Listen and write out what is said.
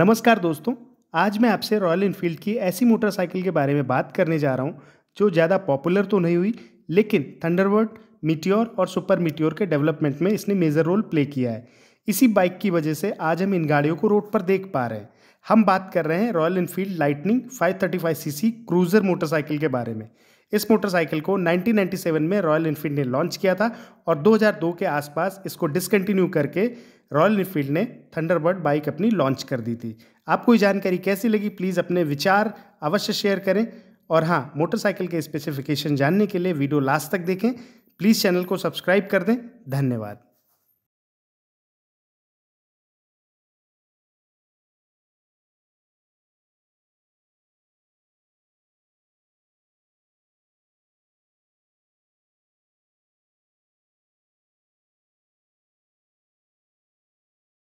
नमस्कार दोस्तों आज मैं आपसे रॉयल इनफील्ड की ऐसी मोटरसाइकिल के बारे में बात करने जा रहा हूँ जो ज़्यादा पॉपुलर तो नहीं हुई लेकिन थंडरवर्ड मिट्योर और सुपर मिट्योर के डेवलपमेंट में इसने मेजर रोल प्ले किया है इसी बाइक की वजह से आज हम इन गाड़ियों को रोड पर देख पा रहे हैं हम बात कर रहे हैं Royal Enfield Lightning 535 CC cruiser motorcycle के बारे में इस मोटरसाइकिल को 1997 में रॉयल इनफील्ड ने लॉन्च किया था और 2002 के आसपास इसको डिसकंटिन्यू करके रॉयल इनफील्ड ने थंडरबर्ड बाइक अपनी लॉन्च कर दी थी आपको ये जानकारी कैसी लगी प्लीज़ अपने विचार अवश्य शेयर करें और हाँ मोटरसाइकिल के स्पेसिफिकेशन जानने के लिए वीडियो लास्ट तक देखें प्लीज़ चैनल को सब्सक्राइब कर दें धन्यवाद